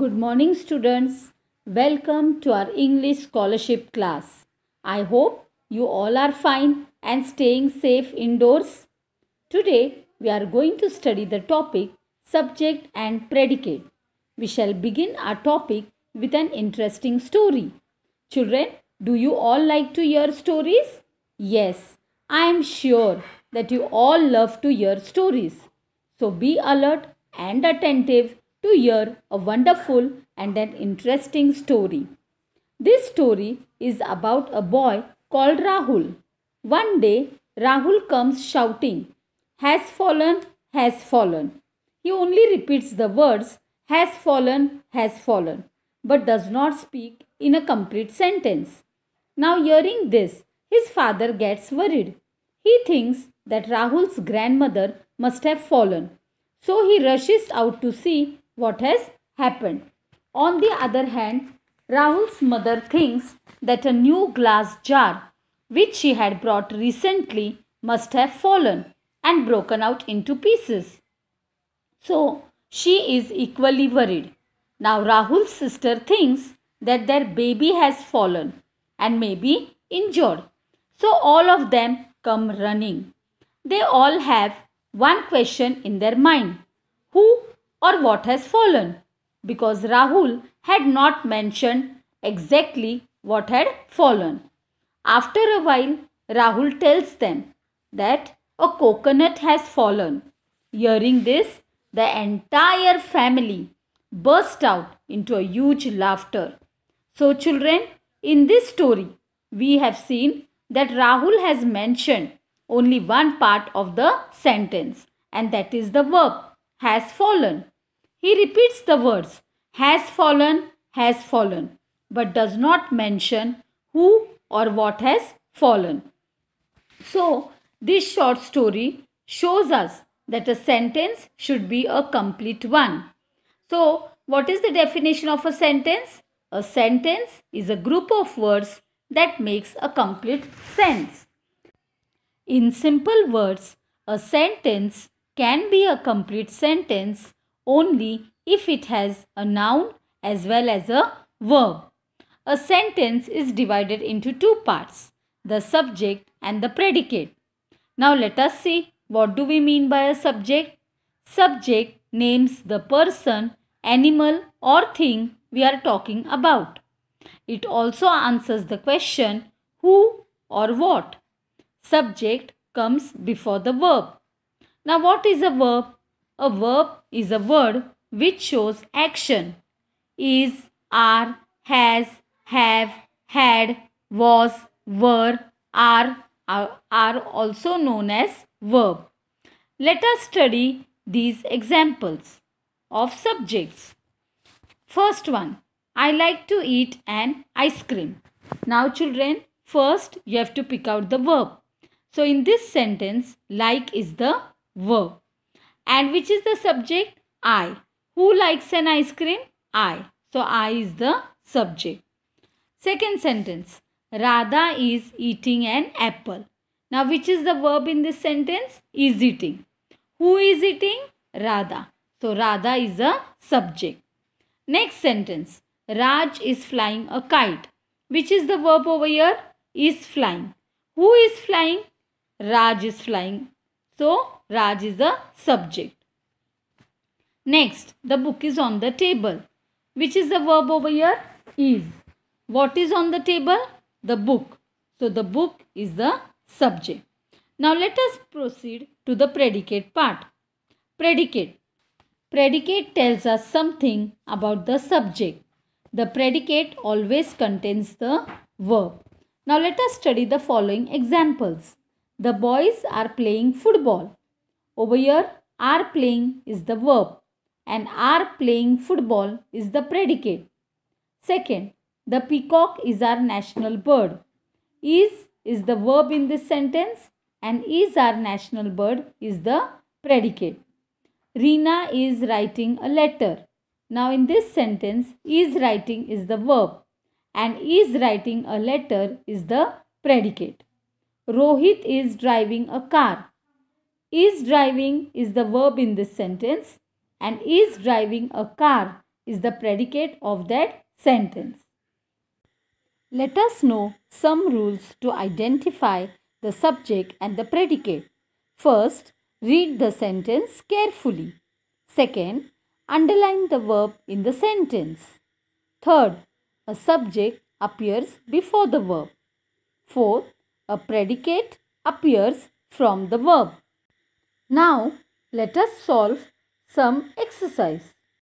Good morning, students. Welcome to our English scholarship class. I hope you all are fine and staying safe indoors. Today, we are going to study the topic subject and predicate. We shall begin our topic with an interesting story. Children, do you all like to hear stories? Yes, I am sure that you all love to hear stories. So be alert and attentive to hear a wonderful and an interesting story. This story is about a boy called Rahul. One day, Rahul comes shouting, Has fallen, has fallen. He only repeats the words, Has fallen, has fallen, but does not speak in a complete sentence. Now, hearing this, his father gets worried. He thinks that Rahul's grandmother must have fallen. So he rushes out to see what has happened. On the other hand, Rahul's mother thinks that a new glass jar which she had brought recently must have fallen and broken out into pieces. So she is equally worried. Now Rahul's sister thinks that their baby has fallen and may be injured. So all of them come running. They all have one question in their mind. Who or what has fallen because Rahul had not mentioned exactly what had fallen. After a while, Rahul tells them that a coconut has fallen. Hearing this, the entire family burst out into a huge laughter. So, children, in this story, we have seen that Rahul has mentioned only one part of the sentence, and that is the verb has fallen. He repeats the words has fallen, has fallen, but does not mention who or what has fallen. So, this short story shows us that a sentence should be a complete one. So, what is the definition of a sentence? A sentence is a group of words that makes a complete sense. In simple words, a sentence can be a complete sentence only if it has a noun as well as a verb. A sentence is divided into two parts, the subject and the predicate. Now let us see what do we mean by a subject. Subject names the person, animal or thing we are talking about. It also answers the question who or what. Subject comes before the verb. Now what is a verb? A verb is a word which shows action. Is, are, has, have, had, was, were, are, are, also known as verb. Let us study these examples of subjects. First one, I like to eat an ice cream. Now children, first you have to pick out the verb. So in this sentence, like is the verb. And which is the subject? I. Who likes an ice cream? I. So I is the subject. Second sentence. Radha is eating an apple. Now which is the verb in this sentence? Is eating. Who is eating? Radha. So Radha is a subject. Next sentence. Raj is flying a kite. Which is the verb over here? Is flying. Who is flying? Raj is flying. So Raj is the subject. Next, the book is on the table. Which is the verb over here? Is. What is on the table? The book. So, the book is the subject. Now, let us proceed to the predicate part. Predicate. Predicate tells us something about the subject. The predicate always contains the verb. Now, let us study the following examples. The boys are playing football. Over here, are playing is the verb and are playing football is the predicate. Second, the peacock is our national bird. Is is the verb in this sentence and is our national bird is the predicate. Rina is writing a letter. Now in this sentence, is writing is the verb and is writing a letter is the predicate. Rohit is driving a car. Is driving is the verb in this sentence and is driving a car is the predicate of that sentence. Let us know some rules to identify the subject and the predicate. First, read the sentence carefully. Second, underline the verb in the sentence. Third, a subject appears before the verb. Fourth, a predicate appears from the verb. Now let us solve some exercise.